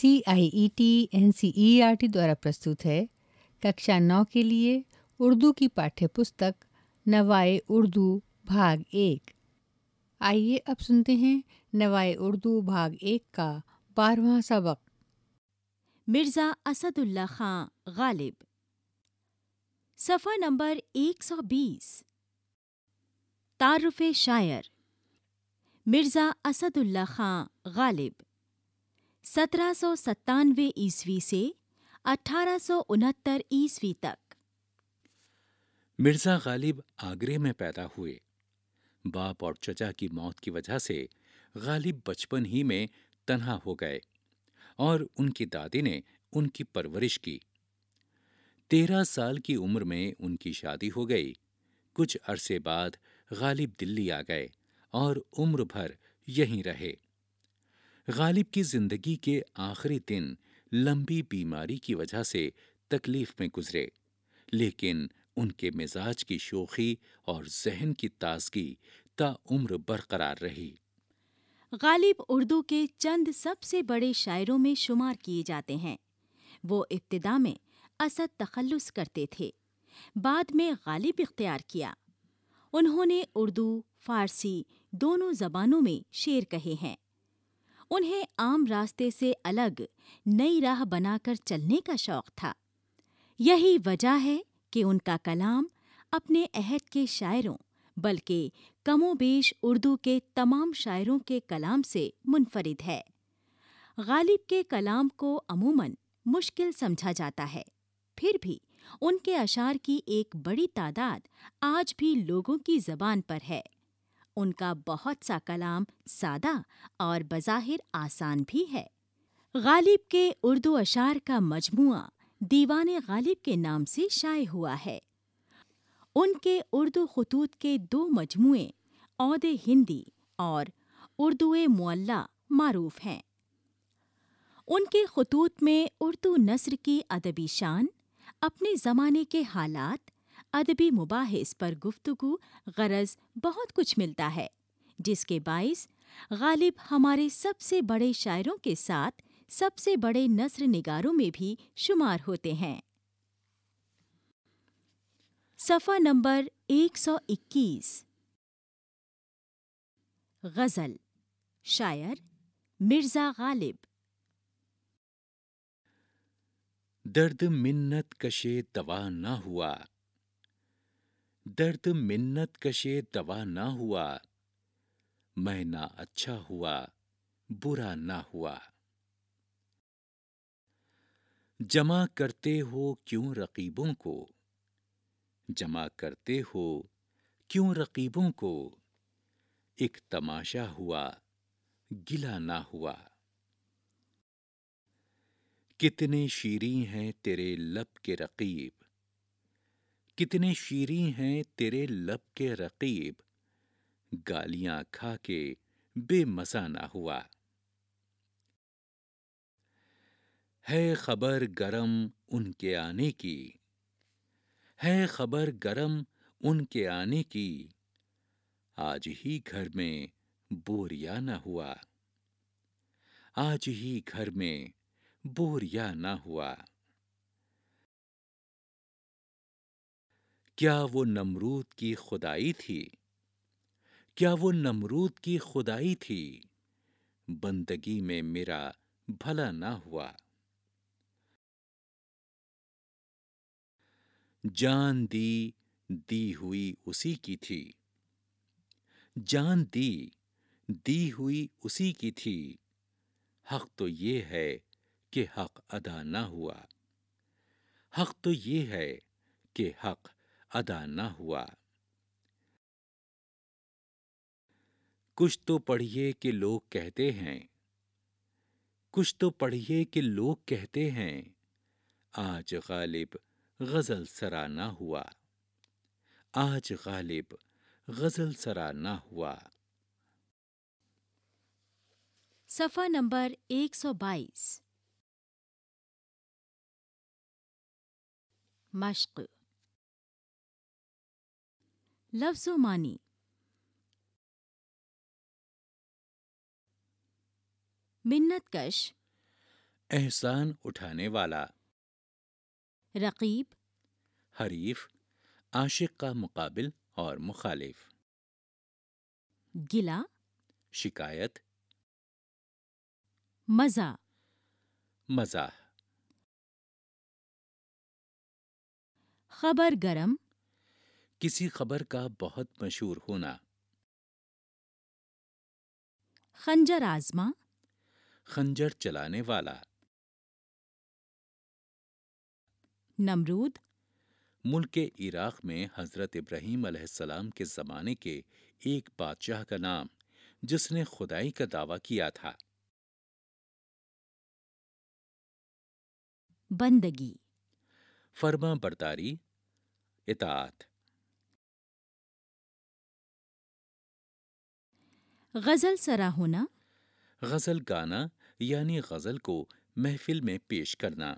C I E T N C E R T द्वारा प्रस्तुत है कक्षा नौ के लिए उर्दू की पाठ्य पुस्तक नवाए उर्दू भाग एक आइए अब सुनते हैं नवाए उर्दू भाग एक का बारवा सबक मिर्ज़ा असदुल्ला खां गालिब सफ़ा नंबर 120 तारुफ शायर मिर्ज़ा असदुल्ला खां गालिब सत्रह ईस्वी से अठारह ईस्वी तक मिर्जा गालिब आगरे में पैदा हुए बाप और चचा की मौत की वजह से गालिब बचपन ही में तन्हा हो गए और उनकी दादी ने उनकी परवरिश की तेरह साल की उम्र में उनकी शादी हो गई कुछ अरसे बाद गालिब दिल्ली आ गए और उम्र भर यहीं रहे गालिब की जिंदगी के आखिरी दिन लंबी बीमारी की वजह से तकलीफ में गुजरे लेकिन उनके मिजाज की शोखी और जहन की ताजगी ताउम्र बरकरार रही गालिब उर्दू के चंद सबसे बड़े शायरों में शुमार किए जाते हैं वो इब्तदा में असद तखल्लुस करते थे बाद में गालिब इख्तियार किया उन्होंने उर्दू फारसी दोनों जबानों में शेर कहे हैं उन्हें आम रास्ते से अलग नई राह बनाकर चलने का शौक था यही वजह है कि उनका कलाम अपने अहद के शायरों बल्कि कमोबेश उर्दू के तमाम शायरों के कलाम से मुनफरिद है गालिब के कलाम को अमूमन मुश्किल समझा जाता है फिर भी उनके अशार की एक बड़ी तादाद आज भी लोगों की जबान पर है उनका बहुत सा कलाम सादा और बज़ाहिर आसान भी है गालिब के उर्दू अशार का मजमुआ दीवान गालिब के नाम से शाये हुआ है उनके उर्दू खतूत के दो मजमुए औद हिंदी और उर्दू मुअल्ला मरूफ हैं उनके खतूत में उर्दू नसर की अदबी शान अपने ज़माने के हालात अदबी मुबाहिस पर गुफ्तगु गरज बहुत कुछ मिलता है जिसके बायस गालिब हमारे सबसे बड़े शायरों के साथ सबसे बड़े नसर निगारों में भी शुमार होते हैं सफ़ा नंबर 121 गज़ल शायर मिर्ज़ा गालिब दर्द मिन्नत कशे दवा ना हुआ दर्द मिन्नत कशे दवा ना हुआ मैं ना अच्छा हुआ बुरा ना हुआ जमा करते हो क्यों रकीबों को जमा करते हो क्यों रकीबों को एक तमाशा हुआ गिला ना हुआ कितने शीरी हैं तेरे लब के रकीब कितने शीरी हैं तेरे लब के रकीब गालियां खा के बेमजा ना हुआ है खबर गरम उनके आने की है खबर गरम उनके आने की आज ही घर में बोरिया ना हुआ आज ही घर में बोरिया ना हुआ क्या वो नमरूद की खुदाई थी क्या वो नमरूद की खुदाई थी बंदगी में मेरा भला ना हुआ जान दी दी हुई उसी की थी जान दी दी हुई उसी की थी हक तो ये है कि हक अदा ना हुआ हक तो ये है कि हक अदा न हुआ कुछ तो पढ़िए कि लोग कहते हैं कुछ तो पढ़िए कि लोग कहते हैं आज गालिब गजल सरा ना हुआ आज गालिब गजल सरा ना हुआ सफा नंबर 122 मश्क लफ्ज़ो मानी मिन्नत कश एहसान उठाने वाला रकीब हरीफ आशिक का मुकाबिल और मुखालिफ गिला शिकायत मज़ा मजा खबर गरम किसी खबर का बहुत मशहूर होना खंजर आजमा खंजर चलाने वाला नमरूद मुल्क के इराक में हज़रत इब्राहिम अलैहिस्सलाम के ज़माने के एक बादशाह का नाम जिसने खुदाई का दावा किया था बंदगी फर्मा बरदारी इतात गज़ल सरा होना गज़ल गाना यानी गज़ल को महफिल में पेश करना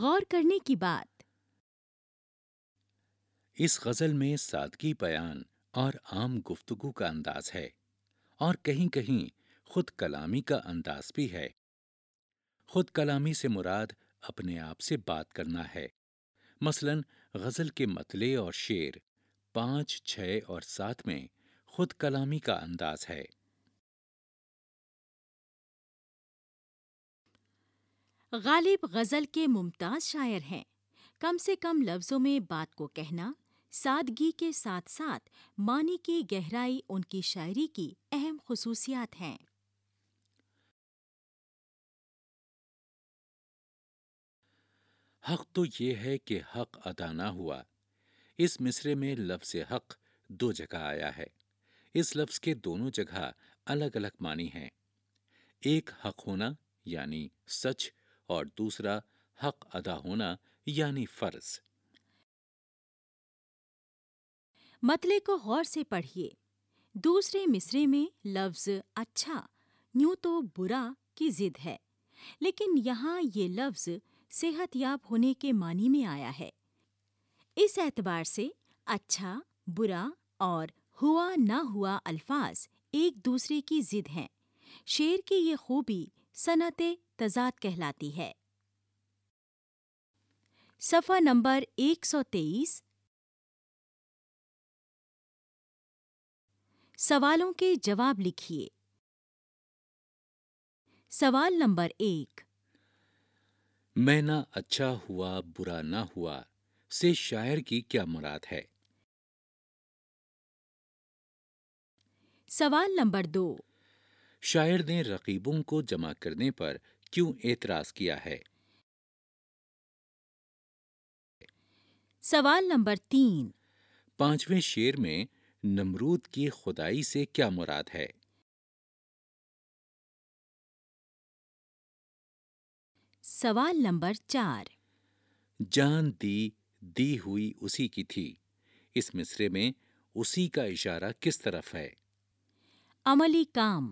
गौर करने की बात इस गज़ल में सादगी बयान और आम गुफ्तगु का अंदाज है और कहीं कहीं खुद कलामी का अंदाज भी है खुद कलामी से मुराद अपने आप से बात करना है मसलन गज़ल के मतले और शेर पाँच छः और सात में खुद कलामी का अंदाज है गालिब गज़ल के मुमताज़ शायर हैं कम से कम लफ्ज़ों में बात को कहना सादगी के साथ साथ मानी की गहराई उनकी शायरी की अहम खसूसियात हैं हक तो ये है कि हक अदा ना हुआ इस मिसरे में लफ्ज़ हक दो जगह आया है इस लफ्ज के दोनों जगह अलग अलग मानी हैं एक हक होना यानी सच और दूसरा हक अदा होना यानी फर्ज मतले को गौर से पढ़िए दूसरे मिसरे में लफ्ज अच्छा यूं तो बुरा की जिद है लेकिन यहाँ ये लफ्ज सेहत याब होने के मानी में आया है इस एतबार से अच्छा बुरा और हुआ ना हुआ अल्फाज एक दूसरे की जिद हैं शेर की ये खूबी सनत तजाद कहलाती है सफ़ा नंबर 123 सवालों के जवाब लिखिए सवाल नंबर एक मैं ना अच्छा हुआ बुरा ना हुआ से शायर की क्या मुराद है सवाल नंबर दो शायर ने रकीबों को जमा करने पर क्यों एतराज किया है सवाल नंबर तीन पांचवें शेर में नमरूद की खुदाई से क्या मुराद है सवाल नंबर चार जान दी दी हुई उसी की थी इस मिसरे में उसी का इशारा किस तरफ है अमली काम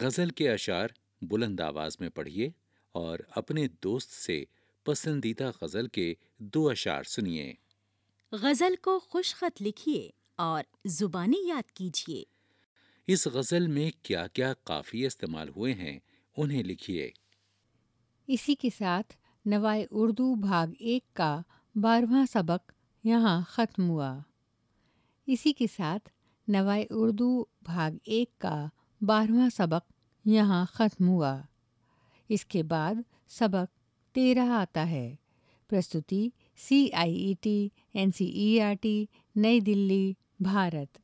गज़ल के अशार बुलंद आवाज में पढ़िए और अपने दोस्त से पसंदीदा गज़ल के दो अशार सुनिए गज़ल को खुश खत लिखिए और जुबानी याद कीजिए इस गज़ल में क्या क्या काफी इस्तेमाल हुए हैं उन्हें लिखिए इसी के साथ नवाए उर्दू भाग एक का बारवा सबक यहाँ ख़त्म हुआ इसी के साथ नवाए उर्दू भाग एक का बारहवा सबक यहाँ ख़त्म हुआ इसके बाद सबक तेरह आता है प्रस्तुति C I E T N C E R T New Delhi Bharat